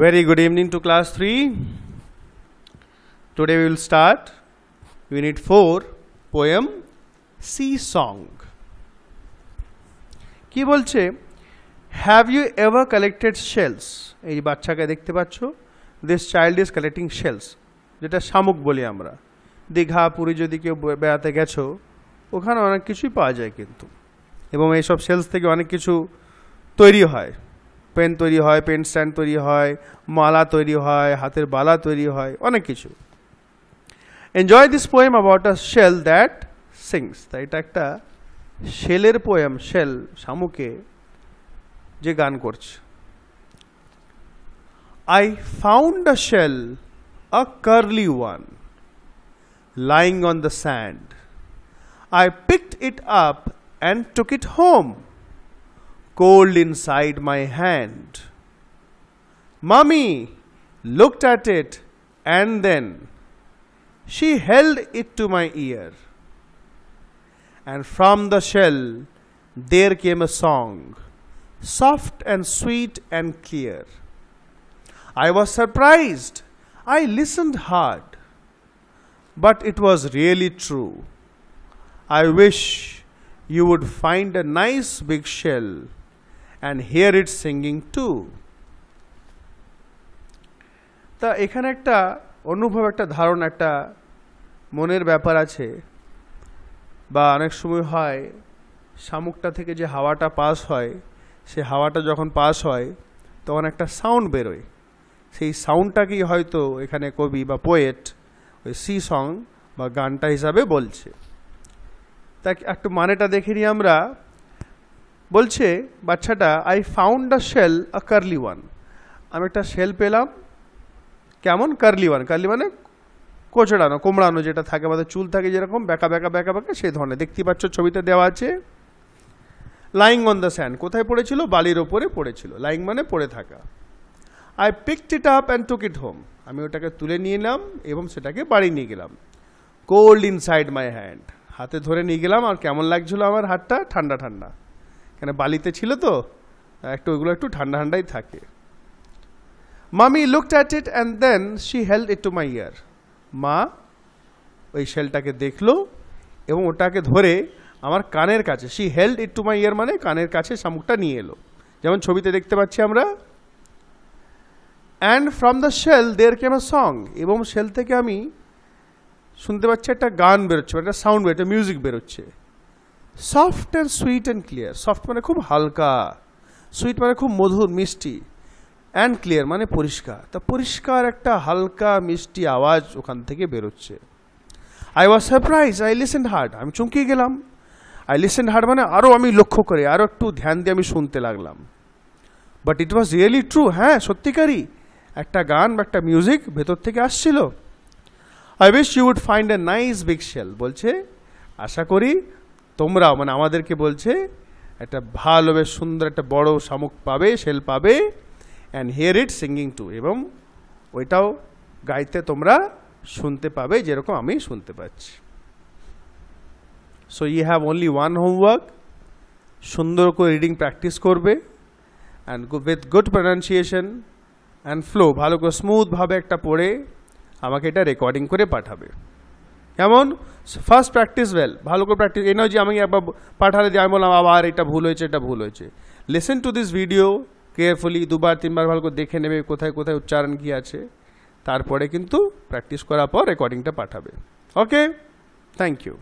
Very good evening to class 3. Today we will start unit 4 poem Sea Song. কি বলছে have you ever collected shells এই বাচ্চাকে দেখতে পাচ্ছ this child is collecting shells যেটা শামুক বলি আমরা দীঘা পুরী যদি কেউ বেড়াতে গেছো ওখানে অনেক কিছুই পাওয়া যায় কিন্তু এবং এইসব শেলস থেকে অনেক কিছু তৈরি হয় পেন তৈরি হয় পেন স্ট্যান্ড তৈরি হয় মালা তৈরি হয় হাতের বালা তৈরি হয় অনেক কিছু enjoy this poem about a shell that sings তাই এটা একটা শেলের পোয়েম শেল শামুকে যে গান করছে I found a shell a curly one lying on the sand I picked it up and took it home cold inside my hand. Mummy looked at it and then she held it to my ear. And from the shell there came a song, soft and sweet and clear. I was surprised. I listened hard. But it was really true. I wish you would find a nice big shell and hear it singing to তা এখানে একটা অনুভব একটা ধারণা একটা মনের ব্যাপার আছে বা অনেক সময় হয় শামুকটা থেকে যে হাওয়াটা পাস হয় সে হাওয়াটা যখন পাস হয় তখন একটা সাউন্ড বেরোয় সেই সাউন্ডটাকেই হয়তো এখানে কবি বা পোয়েট ওই সি সং বা গানটা হিসাবে বলছে তা একটু মানেটা দেখে নিই আমরা বলছে বাচ্চাটা I found a shell a curly one আমি একটা শেল পেলাম কেমন কার্লি ওয়ান কার্লি মানে কোচড়ানো কোমড়ানো যেটা থাকে আমাদের চুল থাকে যেরকম ব্যাকা ব্যাকা ব্যাকা ব্যাকা সেই ধরনের দেখতে পাচ্ছ ছবিতে দেওয়া আছে লাইং অন দ্য স্যান্ড কোথায় পড়েছিল বালির ওপরে পড়েছিল লাইং মানে পড়ে থাকা I picked it up and took it home আমি ওটাকে তুলে নিয়ে এলাম এবং সেটাকে বাড়ি নিয়ে গেলাম কোল্ড ইনসাইড মাই হ্যান্ড হাতে ধরে নিয়ে গেলাম আর কেমন লাগছিল আমার হাতটা ঠান্ডা ঠান্ডা বালিতে ছিল তো একটু ওইগুলো একটু ঠান্ডা ঠান্ডাই থাকে mommy looked at it and then she held it to my ear মা ওই শেলটাকে দেখলো এবং ওটাকে ধরে আমার কানের কাছে she held it to my ear মানে কানের কাছে শামুকটা নিয়ে এলো যেমন ছবিতে দেখতে পাচ্ছি আমরা and from the shell there came a song এবং শেল থেকে আমি শুনতে পাচ্ছি একটা গান বেরোচ্ছে মানে একটা সাউন্ড বেরোচ্ছে মিউজিক বেরোচ্ছে soft and sweet and clear soft মানে খুব হালকা সুইট মানে খুব মধুর মিষ্টি অ্যান্ড ক্লিয়ার মানে পরিষ্কার তা পরিষ্কার একটা হালকা মিষ্টি আওয়াজ ওখান থেকে বেরোচ্ছে I was surprise I listen hard আমি চমকিয়ে গেলাম আই লিসেন হার্ড মানে আরও আমি লক্ষ্য করে আরও একটু ধ্যান দিয়ে আমি শুনতে লাগলাম but it was really true হ্যাঁ সত্যিকারই একটা গান বা একটা মিউজিক ভেতর থেকে আসছিল I wish you would find a nice big shell বলছে আশা করি তোমরাও মানে আমাদেরকে বলছে একটা ভালো বেশ সুন্দর একটা বড় শামুক পাবে শেল পাবে and hear it singing to এবং ওইটাও গাইতে তোমরা শুনতে পাবে যেরকম আমি শুনতে পাচ্ছি so you have only one homework সুন্দর করে রিডিং প্র্যাকটিস করবে and with good pronunciation and flow ভালো করে স্মুথভাবে একটা পড়ে আমাকে এটা রেকর্ডিং করে পাঠাবে কেমন ফার্স্ট প্র্যাকটিস ওয়েল ভালো করে প্র্যাকটিস এই নয় যে আমি একবার পাঠালে দিয়ে আমি বললাম আবার এটা ভুল হয়েছে এটা ভুল হয়েছে listen to this video carefully দুবার তিনবার ভালো করে দেখে নেবে কোথায় কোথায় উচ্চারণ কী আছে তারপরে কিন্তু প্র্যাকটিস করার পর রেকর্ডিংটা পাঠাবে ওকে থ্যাংক ইউ